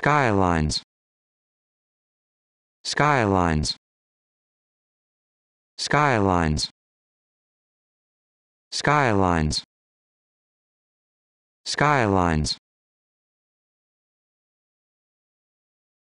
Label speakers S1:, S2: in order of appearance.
S1: Skylines. Skylines. Skylines. Skylines. Skylines.